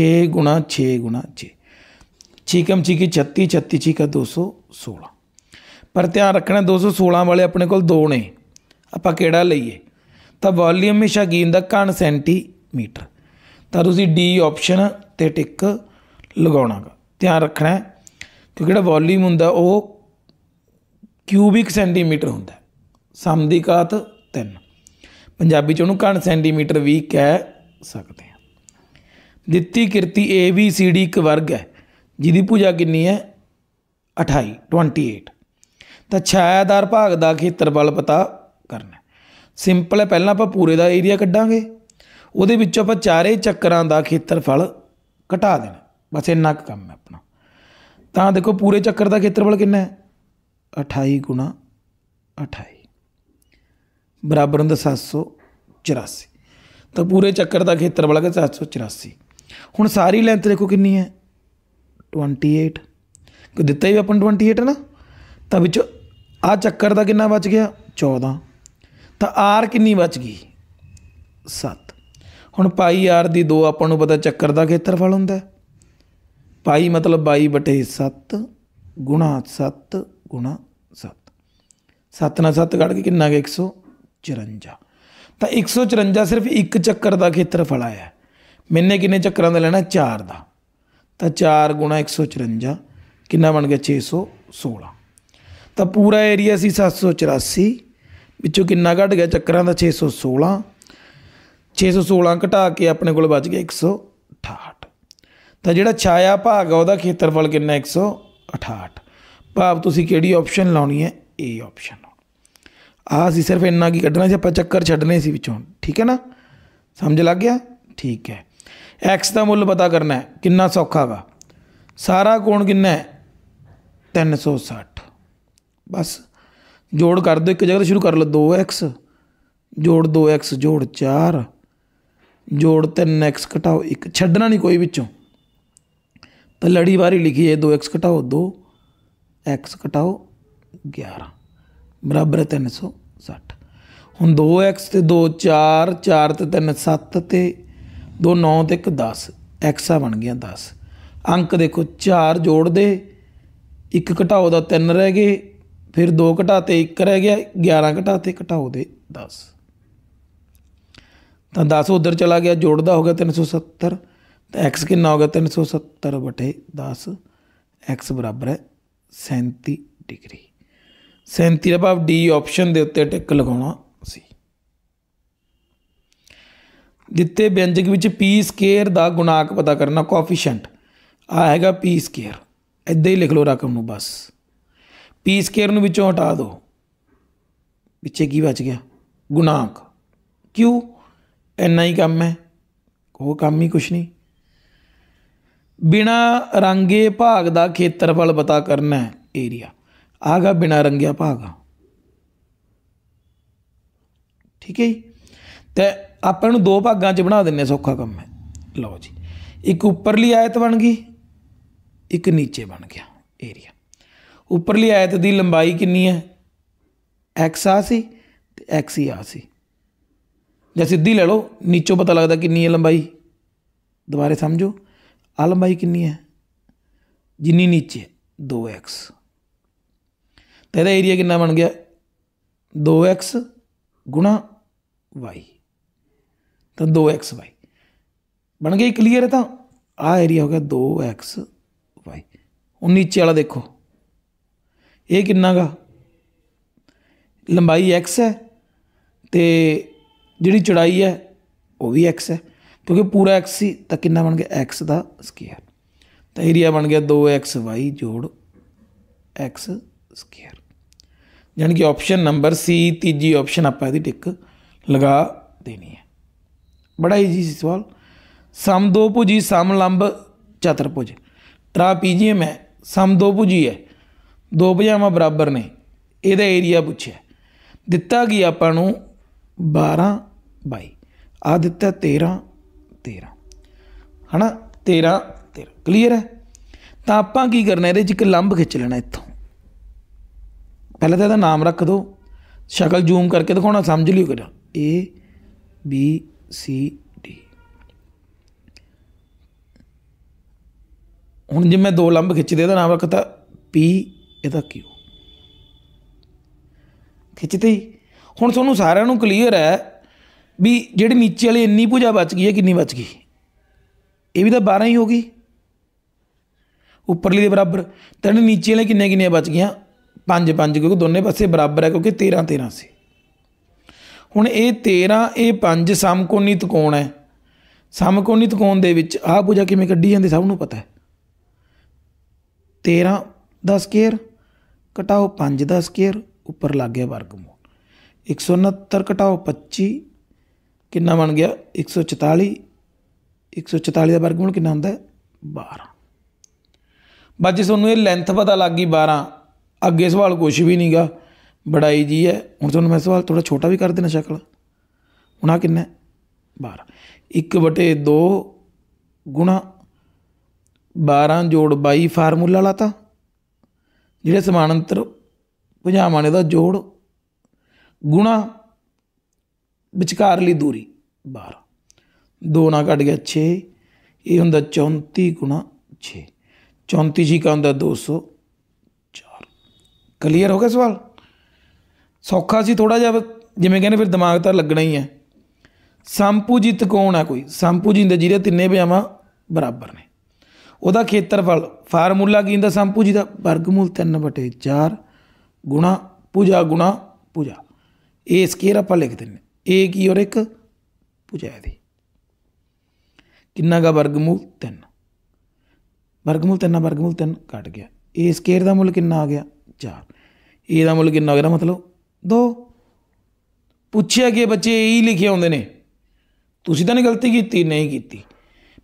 Speaker 1: 6 6 6 6 ਚੀਕੀ 36 36 ਚੀਕਾ 216 ਪਰ ਧਿਆਨ ਰੱਖਣਾ 216 ਵਾਲੇ ਆਪਣੇ ਕੋਲ ਦੋ ਨੇ ਆਪਾਂ ਕਿਹੜਾ ਲਈਏ ਤਾਂ ਵੋਲੀਅਮ ਹਮੇਸ਼ਾ ਗੀਨ ਦਾ ਕਣ ਸੈਂਟੀਮੀਟਰ ਤਾਂ ਤੁਸੀਂ ਡੀ ਆਪਸ਼ਨ ਤੇ ਟਿਕ ਲਗਾਉਣਾਗਾ ਧਿਆਨ ਰੱਖਣਾ ਕਿ ਜਿਹੜਾ ਵੋਲੀਅਮ ਹੁੰਦਾ ਉਹ ਕਿਊਬਿਕ ਸੈਂਟੀਮੀਟਰ ਹੁੰਦਾ ਸਮ ਦੀ ਘਾਤ 3 ਪੰਜਾਬੀ ਚ ਉਹਨੂੰ ਕਣ ਸੈਂਟੀਮੀਟਰ ਵੀ ਕਹਿ ਸਕਦੇ ਆ ਦਿੱਤੀ ਕਿਰਤੀ ABCD ਇੱਕ ਵਰਗ ਹੈ ਜਿਹਦੀ ਭੁਜਾ ਕਿੰਨੀ ਹੈ 28 28 ਤਾਂ ਛਾਇਆਦਾਰ ਭਾਗ ਦਾ ਖੇਤਰਫਲ ਪਤਾ ਕਰਨਾ ਸਿੰਪਲ ਹੈ ਪਹਿਲਾਂ ਆਪਾਂ ਪੂਰੇ ਦਾ ਏਰੀਆ ਕੱਢਾਂਗੇ ਉਹਦੇ ਵਿੱਚੋਂ ਆਪਾਂ ਚਾਰੇ ਚੱਕਰਾਂ ਦਾ ਖੇਤਰਫਲ ਘਟਾ ਦੇਣਾ ਬਸ ਇੰਨਾ ਕੰਮ ਹੈ ਆਪਣਾ ਤਾਂ ਦੇਖੋ ਪੂਰੇ ਚੱਕਰ ਦਾ ਖੇਤਰਫਲ ਕਿੰਨਾ ਹੈ 28 ਗੁਣਾ 28 ਬਰਾਬਰ ਹੁੰਦਾ 784 ਤਾਂ ਪੂਰੇ ਚੱਕਰ ਦਾ ਖੇਤਰਫਲ ਹੈ 784 ਹੁਣ ਸਾਰੀ ਲੈਂਥ ਦੇਖੋ ਕਿੰਨੀ ਹੈ 28 ਕੋ ਦਿੱਤਾ ਹੀ ਆਪਾਂ 28 ਹੈ ਨਾ ਤਾਂ ਵਿੱਚ ਆ ਚੱਕਰ ਦਾ ਕਿੰਨਾ ਬਚ ਗਿਆ 14 ਤਾਂ ਆਰ ਕਿੰਨੀ ਬਚ ਗਈ 7 ਹੁਣ ਪਾਈ ਆਰ ਦੀ 2 ਆਪਾਂ ਨੂੰ ਪਤਾ ਚੱਕਰ ਦਾ ਖੇਤਰਫਲ ਹੁੰਦਾ ਪਾਈ ਮਤਲਬ 22 ਬਟੇ 7 ਗੁਣਾ 7 ਗੁਣਾ 7 7 ਨਾਲ 7 ਕੱਢ ਕੇ ਕਿੰਨਾ ਗਿਆ 154 ਤਾਂ 154 ਸਿਰਫ ਇੱਕ ਚੱਕਰ ਦਾ ਖੇਤਰਫਲ ਆਇਆ ਮੈਨੇ ਕਿੰਨੇ ਚੱਕਰਾਂ ਦਾ ਲੈਣਾ 4 ਦਾ ਤਾਂ 4 154 ਕਿੰਨਾ ਬਣ ਗਿਆ 616 ਤਾਂ ਪੂਰਾ ਏਰੀਆ ਸੀ 784 ਵਿੱਚੋਂ ਕਿੰਨਾ ਘਟ ਗਿਆ ਚੱਕਰਾਂ ਦਾ 616 616 ਘਟਾ ਕੇ ਆਪਣੇ ਕੋਲ ਬਚ ਗਿਆ 168 ਤਾਂ ਜਿਹੜਾ ਛਾਇਆ ਭਾਗ ਆ ਉਹਦਾ ਖੇਤਰਫਲ ਕਿੰਨਾ 168 ਭਾਵ ਤੁਸੀਂ ਕਿਹੜੀ ਆਪਸ਼ਨ ਲਾਉਣੀ ਹੈ ਏ ਆਪਸ਼ਨ ਆ ਸੀ ਸਿਰਫ ਇੰਨਾ ਕੀ ਕੱਢਣਾ ਸੀ ਆਪਾਂ ਚੱਕਰ ਛੱਡਨੇ ਸੀ ਵਿੱਚੋਂ ਠੀਕ ਹੈ ਨਾ ਸਮਝ ਲੱਗ ਗਿਆ ਠੀਕ ਹੈ x ਦਾ ਮੁੱਲ ਪਤਾ ਕਰਨਾ ਹੈ ਕਿੰਨਾ ਸੌਖਾਗਾ ਸਾਰਾ ਕੋਣ ਕਿੰਨਾ ਹੈ 360 ਬਸ ਜੋੜ ਕਰ ਦਿਓ ਇੱਕ ਜਗ੍ਹਾ ਤੇ ਸ਼ੁਰੂ ਕਰ ਲਓ 2x ਜੋੜ 2x ਜੋੜ 4 ਜੋੜ 3x ਘਟਾਓ 1 ਛੱਡਣਾ ਨਹੀਂ ਕੋਈ ਵਿੱਚੋਂ ਤਾਂ ਲੜੀ ਵਾਰੀ ਲਿਖੀਏ 2x ਘਟਾਓ 2 x ਘਟਾਓ 11 ਬਰਾਬਰ 360 ਹੁਣ 2x ਤੇ 2 4 4 ਤੇ 3 7 ਤੇ 2 9 ਤੇ 1 10 x ਆ ਬਣ ਗਿਆ 10 ਅੰਕ ਦੇਖੋ 4 ਜੋੜ ਦੇ 1 ਘਟਾਓ ਦਾ 3 ਰਹਿ ਗਏ ਫਿਰ 2 ਘਟਾ ਤੇ 1 ਰਹਿ ਗਿਆ 11 ਘਟਾ ਤੇ ਘਟਾਓ ਦੇ 10 ਤਾਂ 10 ਉਧਰ ਚਲਾ ਗਿਆ ਜੋੜਦਾ ਹੋ ਗਿਆ 370 ਤਾਂ x ਕਿੰਨਾ ਹੋ ਗਿਆ 370 10 x ਬਰਾਬਰ ਹੈ 37 ਡਿਗਰੀ 37 ਦਾ ਭਾਵ d ਆਪਸ਼ਨ ਦੇ ਉੱਤੇ ਟਿਕ ਲਗਾਉਣਾ ਸੀ ਦਿੱਤੇ ਵਿਅੰਜਕ ਵਿੱਚ p ਸਕੁਅਰ ਦਾ ਗੁਣਾਕ ਪਤਾ ਕਰਨਾ ਕੋਫੀਸ਼ੀਐਂਟ ਆ ਹੈਗਾ p ਸਕੁਅਰ ਇਦਾਂ ਹੀ ਲਿਖ ਲਓ ਰਕਮ ਨੂੰ ਬਸ ਪੀ ਸਕੇਅਰ ਨੂੰ ਵਿੱਚੋਂ ਹਟਾ ਦਿਓ ਪਿੱਛੇ ਕੀ ਬਚ ਗਿਆ ਗੁਣਾਂਕ ਕਿਉਂ ਐਨਾ ਹੀ ਕੰਮ ਹੈ ਉਹ ਕੰਮ ਹੀ ਕੁਛ ਨਹੀਂ ਬਿਨਾ ਰੰਗੇ ਭਾਗ ਦਾ ਖੇਤਰਫਲ ਪਤਾ ਕਰਨਾ ਹੈ ਏਰੀਆ ਆਗਾ ਬਿਨਾ ਰੰਗਿਆ ਭਾਗ ਠੀਕ ਹੈ ਜੀ ਤੇ ਆਪਾਂ ਨੂੰ ਦੋ ਭਾਗਾਂ 'ਚ ਬਣਾ ਦਿੰਨੇ ਸੌਖਾ ਕੰਮ ਹੈ ਲਓ ਜੀ ਇੱਕ ਉੱਪਰਲੀ ਆਇਤ ਬਣ ਗਈ ਇੱਕ ਨੀਚੇ ਬਣ ਗਿਆ ਏਰੀਆ ਉੱਪਰਲੀ ਆਇਤ ਦੀ ਲੰਬਾਈ ਕਿੰਨੀ ਹੈ x ਆ ਸੀ ਤੇ x ਹੀ ਆ ਸੀ ਜੇ ਸਿੱਧੀ ਲੈ ਲਓ ਨੀਚੋਂ ਪਤਾ ਲੱਗਦਾ ਕਿੰਨੀ ਹੈ ਲੰਬਾਈ ਦੁਬਾਰੇ ਸਮਝੋ ਆ ਲੰਬਾਈ ਕਿੰਨੀ ਹੈ ਜਿੰਨੀ ਨੀਚੇ 2x ਤੇ ਇਹਦਾ ਏਰੀਆ ਕਿੰਨਾ ਬਣ ਗਿਆ 2x y ਤਾਂ 2xy ਬਣ ਗਈ ਕਲੀਅਰ ਹੈ ਤਾਂ ਆ ਏਰੀਆ ਹੋ ਗਿਆ 2xy ਉਹ ਨੀਚੇ ਵਾਲਾ ਦੇਖੋ ਇਹ ਕਿੰਨਾ ਗਾ ਲੰਬਾਈ x ਹੈ ਤੇ ਜਿਹੜੀ ਚੜਾਈ ਹੈ ਉਹ ਵੀ x ਹੈ ਕਿਉਂਕਿ ਪੂਰਾ x ਸੀ ਤਾਂ ਕਿੰਨਾ ਬਣ ਗਿਆ x ਦਾ ਸਕੁਅਰ ਤਾਂ ਏਰੀਆ ਬਣ ਗਿਆ 2xy ਜੋੜ x ਸਕੁਅਰ ਯਾਨੀ ਕਿ ਆਪਸ਼ਨ ਨੰਬਰ C ਤੀਜੀ ਆਪਸ਼ਨ ਆਪਾਂ ਇਹਦੀ ਟਿਕ ਲਗਾ ਦੇਣੀ ਹੈ ਬੜਾ ਈਜੀ ਸੀ ਸਵਾਲ ਸਮਦੋਭੁਜੀ ਸਮਲੰਬ ਚਤੁਰਭੁਜ ਟ੍ਰਾਪੀਜੀਅਮ ਹੈ ਭੁਜੀ ਹੈ ਦੋ ਭੁਜਾਵਾਂ ਬਰਾਬਰ ਨੇ ਇਹਦਾ ਏਰੀਆ ਪੁੱਛਿਆ ਦਿੱਤਾ ਗਿਆ ਆਪਾਂ ਨੂੰ 12 22 ਆ ਦਿੱਤਾ 13 13 ਹਨਾ 13 13 ਕਲੀਅਰ ਹੈ ਤਾਂ ਆਪਾਂ ਕੀ ਕਰਨਾ ਇਹਦੇ 'ਚ ਇੱਕ ਲੰਬ ਖਿੱਚ ਲੈਣਾ ਇੱਥੋਂ ਪਹਿਲਾਂ ਤਾਂ ਇਹਦਾ ਨਾਮ ਰੱਖ ਦਿਓ ਸ਼ਕਲ ਜ਼ੂਮ ਕਰਕੇ ਦਿਖਾਉਣਾ ਸਮਝ ਲਿਓ ਕਿਹੜਾ A B C D ਹੁਣ ਜੇ ਮੈਂ ਦੋ ਲੰਬ ਖਿੱਚਦੇ ਇਹਦਾ ਨਾਮ ਰੱਖਤਾ P ਇਹਦਾ ਕਿਉਂ ਖਿੱਚਦੇ ਹੀ ਹੁਣ ਤੁਹਾਨੂੰ ਸਾਰਿਆਂ ਨੂੰ ਕਲੀਅਰ ਹੈ ਵੀ ਜਿਹੜੀ ਨੀਚੇ ਵਾਲੀ ਇੰਨੀ ਪੂਜਾ ਬਚ ਗਈ ਹੈ ਕਿੰਨੀ ਬਚ ਗਈ ਇਹ ਵੀ ਤਾਂ 12 ਹੀ ਹੋ ਗਈ ਉੱਪਰਲੀ ਦੇ ਬਰਾਬਰ ਤਾਂ ਨੀਚੇ ਵਾਲੇ ਕਿੰਨੇ ਕਿੰਨੇ ਬਚ ਗਈਆਂ 5 5 ਕਿਉਂਕਿ ਦੋਨੇ ਪਾਸੇ ਬਰਾਬਰ ਹੈ ਕਿਉਂਕਿ 13 13 ਸੀ ਹੁਣ ਇਹ 13 ਇਹ 5 ਸਮਕੋਣੀ ਤਕੋਣ ਹੈ ਸਮਕੋਣੀ ਤਕੋਣ ਦੇ ਵਿੱਚ ਆਹ ਪੂਜਾ ਕਿਵੇਂ ਕੱਢੀ ਜਾਂਦੀ ਸਭ ਨੂੰ ਪਤਾ ਹੈ 13 ਦਾ ਸਕੇਅਰ ਘਟਾਓ 5 ਦਾ ਸਕੁਅਰ ਉੱਪਰ ਲੱਗ ਗਿਆ ਵਰਗਮੂਲ 169 ਘਟਾਓ 25 ਕਿੰਨਾ ਬਣ ਗਿਆ 144 144 ਦਾ ਵਰਗਮੂਲ ਕਿੰਨਾ ਹੁੰਦਾ ਹੈ 12 ਬਾਜੀ ਤੁਹਾਨੂੰ ਇਹ ਲੈਂਥ ਪਤਾ ਲੱਗ ਗਈ 12 ਅੱਗੇ ਸਵਾਲ ਕੁਝ ਵੀ ਨਹੀਂਗਾ ਬੜਾਈ ਜੀ ਹੈ ਹੁਣ ਤੁਹਾਨੂੰ ਮੈਂ ਸਵਾਲ ਥੋੜਾ ਛੋਟਾ ਵੀ ਕਰ ਦੇਣਾ ਸ਼ਕਲ ਹੁਣ ਆ ਕਿੰਨਾ 12 1/2 ਗੁਣਾ 12 ਜੋੜ 22 ਫਾਰਮੂਲਾ ਲਾਤਾ ਜਿਹੜੇ ਸਮਾਨੰਤਰ ਭੁਜਾਵਾਂ ਨੇ ਦਾ ਜੋੜ ਗੁਣਾ ਵਿਚਕਾਰਲੀ ਦੂਰੀ 12 ਦੋ ਨਾਲ ਕੱਟ ਗਿਆ 6 ਇਹ ਹੁੰਦਾ 34 ਗੁਣਾ 6 34 ਜੀ ਕਾ ਹੁੰਦਾ 204 ਕਲੀਅਰ ਹੋ ਗਿਆ ਸਵਾਲ ਸੌਖਾ ਸੀ ਥੋੜਾ ਜਿਹਾ ਜਿਵੇਂ ਕਹਿੰਦੇ ਫਿਰ ਦਿਮਾਗ ਤਾਂ ਲੱਗਣਾ ਹੀ ਹੈ ਸੰਪੂਜਿਤ ਕੋਣ ਆ ਕੋਈ ਸੰਪੂਜਿੰਦ ਜਿਹੜੇ ਤਿੰਨੇ ਭੁਜਾਵਾਂ ਬਰਾਬਰ ਨੇ ਉਹਦਾ ਖੇਤਰਫਲ ਫਾਰਮੂਲਾ ਕੀ ਹੁੰਦਾ ਸੰਪੂਜੀ ਦਾ ਵਰਗਮੂਲ 3 ਬਟੇ 4 ਗੁਣਾ ਪੂਜਾ ਗੁਣਾ ਪੂਜਾ ਇਹ ਸਕੇਅਰ ਆਪਾਂ ਲਿਖ ਦਿੰਨੇ a ਕੀ ਔਰ ਇੱਕ ਪੂਜਾ ਇਹਦੀ ਕਿੰਨਾ ਦਾ ਵਰਗਮੂਲ 3 ਵਰਗਮੂਲ 3 ਵਰਗਮੂਲ 3 ਕੱਟ ਗਿਆ a ਸਕੇਅਰ ਦਾ ਮੁੱਲ ਕਿੰਨਾ ਆ ਗਿਆ 4 a ਦਾ ਮੁੱਲ ਕਿੰਨਾ ਹੋ ਗਿਆ ਮਤਲਬ 2 ਪੁੱਛਿਆ ਕਿ ਬੱਚੇ ਇਹ ਲਿਖੇ ਆਉਂਦੇ ਨੇ ਤੁਸੀਂ ਤਾਂ ਨਹੀਂ ਗਲਤੀ ਕੀਤੀ ਨਹੀਂ ਕੀਤੀ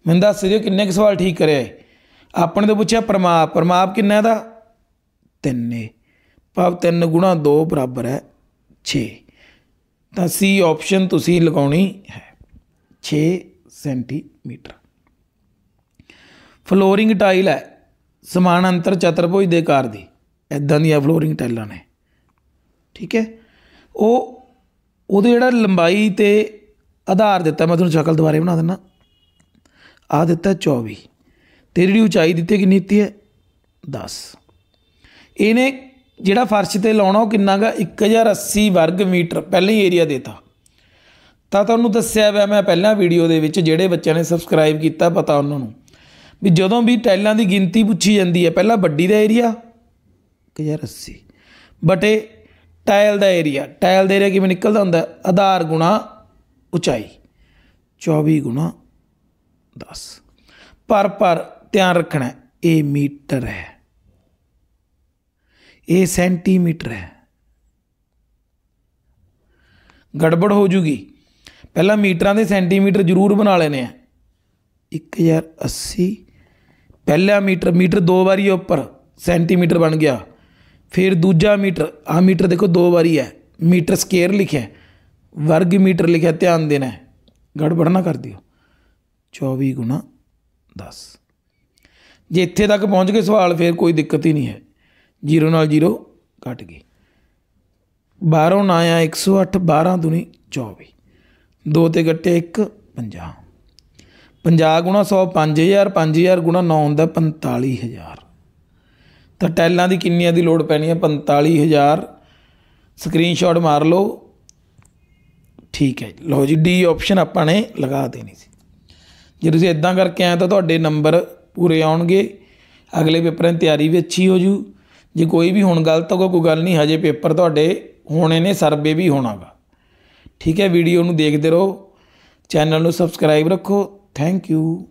Speaker 1: ਮੈਨੂੰ ਦੱਸ ਦਿਓ ਕਿੰਨੇ ਕੁ ਸਵਾਲ ਠੀਕ ਕਰਿਆ ਹੈ ਆਪਣੇ ਤੋਂ ਪੁੱਛਿਆ ਪਰਮਾਪ ਪਰਮਾਪ ਕਿੰਨਾ ਦਾ 3 ਏ ਭਾਵ 3 ਗੁਣਾ 2 ਬਰਾਬਰ ਹੈ 6 ਤਾਂ ਸੀ ਆਪਸ਼ਨ ਤੁਸੀਂ ਲਗਾਉਣੀ ਹੈ 6 ਸੈਂਟੀਮੀਟਰ ਫਲੋਰਿੰਗ ਟਾਈਲ ਹੈ ਸਮਾਨ ਅੰਤਰ ਚਤਰਭੁਜ ਦੇ ਆਕਾਰ ਦੀ ਇਦਾਂ ਦੀਆਂ ਫਲੋਰਿੰਗ ਟਾਈਲਾਂ ਨੇ ਠੀਕ ਹੈ ਉਹ ਉਹਦੇ ਜਿਹੜਾ ਲੰਬਾਈ ਤੇ ਆਧਾਰ ਦਿੱਤਾ ਮੈਂ ਤੁਹਾਨੂੰ ਸ਼ਕਲ ਦੁਬਾਰੇ ਬਣਾ ਦਿੰਦਾ ਆ ਦਿੱਤਾ 24 ਤੇਰੀ ਜਿਹੜੀ ਉਚਾਈ ਦਿੱਤੀ ਕਿੰਨੀ ਦਿੱਤੀ ਹੈ 10 ਇਹਨੇ ਜਿਹੜਾ ਫਰਸ਼ ਤੇ ਲਾਉਣਾ ਉਹ ਕਿੰਨਾਗਾ 1080 ਵਰਗ ਮੀਟਰ ਪਹਿਲਾਂ ਹੀ ਏਰੀਆ ਦੇਤਾ ਤਾਂ ਤੁਹਾਨੂੰ ਦੱਸਿਆ ਵਾ ਮੈਂ ਪਹਿਲਾਂ ਵੀਡੀਓ ਦੇ ਵਿੱਚ ਜਿਹੜੇ ਬੱਚਿਆਂ ਨੇ ਸਬਸਕ੍ਰਾਈਬ ਕੀਤਾ ਪਤਾ ਉਹਨਾਂ ਨੂੰ ਵੀ ਜਦੋਂ ਵੀ ਟਾਈਲਾਂ ਦੀ ਗਿਣਤੀ ਪੁੱਛੀ ਜਾਂਦੀ ਹੈ ਪਹਿਲਾਂ ਵੱਡੀ ਦਾ ਏਰੀਆ 1080 ਬਟੇ ਟਾਇਲ ਦਾ ਏਰੀਆ ਟਾਇਲ ਦੇ ਏਰੀਆ ਕਿਵੇਂ ਨਿਕਲਦਾ ਹੁੰਦਾ ਆਧਾਰ ਗੁਣਾ ਉਚਾਈ 24 ਗੁਣਾ 10 ਪਰ ਪਰ ਧਿਆਨ ਰੱਖਣਾ ਇਹ ਮੀਟਰ ਹੈ ਇਹ ਸੈਂਟੀਮੀਟਰ ਹੈ ਗੜਬੜ ਹੋ ਜੂਗੀ ਪਹਿਲਾਂ ਮੀਟਰਾਂ ਦੇ ਸੈਂਟੀਮੀਟਰ ਜ਼ਰੂਰ ਬਣਾ ਲੈਨੇ ਆ 1080 ਪਹਿਲਾ ਮੀਟਰ ਮੀਟਰ ਦੋ ਵਾਰੀ ਉੱਪਰ ਸੈਂਟੀਮੀਟਰ ਬਣ ਗਿਆ ਫਿਰ ਦੂਜਾ ਮੀਟਰ ਆ ਮੀਟਰ ਦੇਖੋ ਦੋ ਵਾਰੀ ਹੈ ਮੀਟਰ ਸਕੇਅਰ ਲਿਖਿਆ ਵਰਗ ਮੀਟਰ ਲਿਖਿਆ ਧਿਆਨ ਦੇਣਾ ਗੜਬੜ ਨਾ ਕਰ ਦਿਓ 24 10 ਜੇ ਇੱਥੇ ਤੱਕ ਪਹੁੰਚ ਗਏ ਸਵਾਲ ਫਿਰ ਕੋਈ ਦਿੱਕਤ ਹੀ ਨਹੀਂ ਹੈ ਜ਼ੀਰੋ ਨਾਲ ਜ਼ੀਰੋ ਕੱਟ ਗਈ 12 ਨਾ 108 12 ਦੁਨੀ 24 ਦੋ ਤੇ ਗੱਟੇ 1 50 50 ਗੁਣਾ 100 5000 5000 ਗੁਣਾ 9 ਹੁੰਦਾ 45000 ਤਾਂ ਟੈਲਾਂ ਦੀ ਕਿੰਨੀਆਂ ਦੀ ਲੋੜ ਪੈਣੀ ਹੈ 45000 ਸਕਰੀਨਸ਼ਾਟ ਮਾਰ ਲਓ ਠੀਕ ਹੈ ਲਓ ਜੀ ਡੀ ਆਪਸ਼ਨ ਆਪਾਂ ਨੇ ਲਗਾ ਦੇਣੀ ਸੀ ਜੇ ਤੁਸੀਂ ਇਦਾਂ ਕਰਕੇ ਆਏ ਤਾਂ ਤੁਹਾਡੇ ਨੰਬਰ ਪੂਰੇ ਆਉਣਗੇ ਅਗਲੇ ਪੇਪਰਾਂ ਦੀ ਤਿਆਰੀ ਵੀ ਅੱਛੀ ਹੋ ਜੂ ਜੇ ਕੋਈ ਵੀ ਹੁਣ ਗਲਤ ਹੋਗਾ ਕੋਈ ਗੱਲ ਨਹੀਂ ਹਜੇ ਪੇਪਰ ਤੁਹਾਡੇ ਹੋਣੇ ਨੇ ਸਰਵੇ ਵੀ ਹੋਣਾਗਾ ਠੀਕ ਹੈ ਵੀਡੀਓ ਨੂੰ ਦੇਖਦੇ ਰਹੋ ਚੈਨਲ ਨੂੰ ਸਬਸਕ੍ਰਾਈਬ ਰੱਖੋ ਥੈਂਕ ਯੂ